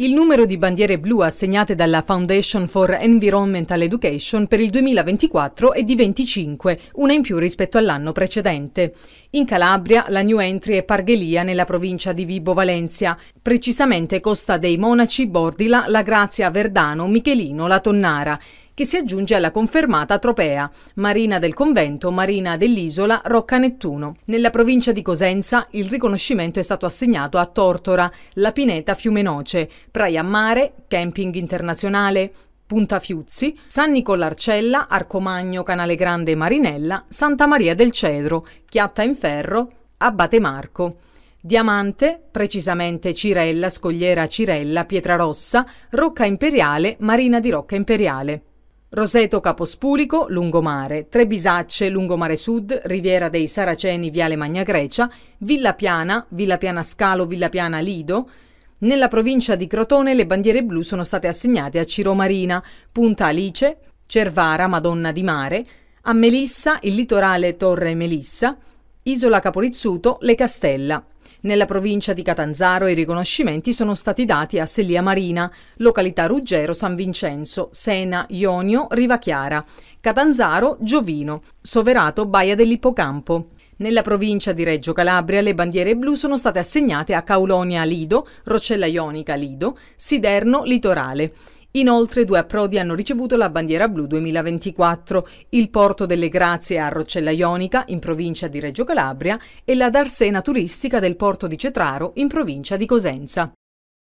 Il numero di bandiere blu assegnate dalla Foundation for Environmental Education per il 2024 è di 25, una in più rispetto all'anno precedente. In Calabria la new entry è Parghelia nella provincia di Vibo Valencia, precisamente Costa dei Monaci, Bordila, La Grazia, Verdano, Michelino, La Tonnara che si aggiunge alla confermata Tropea, Marina del Convento, Marina dell'Isola, Rocca Nettuno. Nella provincia di Cosenza il riconoscimento è stato assegnato a Tortora, La Pineta Fiume Noce, Praia Mare, Camping Internazionale, Punta Fiuzzi, San Nicolarcella, Arcomagno, Canale Grande Marinella, Santa Maria del Cedro, Chiatta in Ferro, Abbate Marco. Diamante, precisamente Cirella, Scogliera Cirella, Pietrarossa, Rocca Imperiale, Marina di Rocca Imperiale. Roseto Capospulico, Lungomare, Trebisacce, Lungomare Sud, Riviera dei Saraceni, Viale Magna Grecia, Villa Piana, Villa Piana Scalo, Villa Piana Lido. Nella provincia di Crotone le bandiere blu sono state assegnate a Ciro Marina, Punta Alice, Cervara, Madonna di Mare, a Melissa, il litorale Torre Melissa, Isola Caporizzuto, Le Castella. Nella provincia di Catanzaro i riconoscimenti sono stati dati a Sellia Marina, località Ruggero San Vincenzo, Sena Ionio Rivachiara, Catanzaro Giovino, Soverato Baia dell'Ippocampo. Nella provincia di Reggio Calabria le bandiere blu sono state assegnate a Caulonia Lido, Rocella Ionica Lido, Siderno Litorale. Inoltre due approdi hanno ricevuto la bandiera blu 2024, il porto delle Grazie a Roccella Ionica, in provincia di Reggio Calabria, e la darsena turistica del porto di Cetraro, in provincia di Cosenza.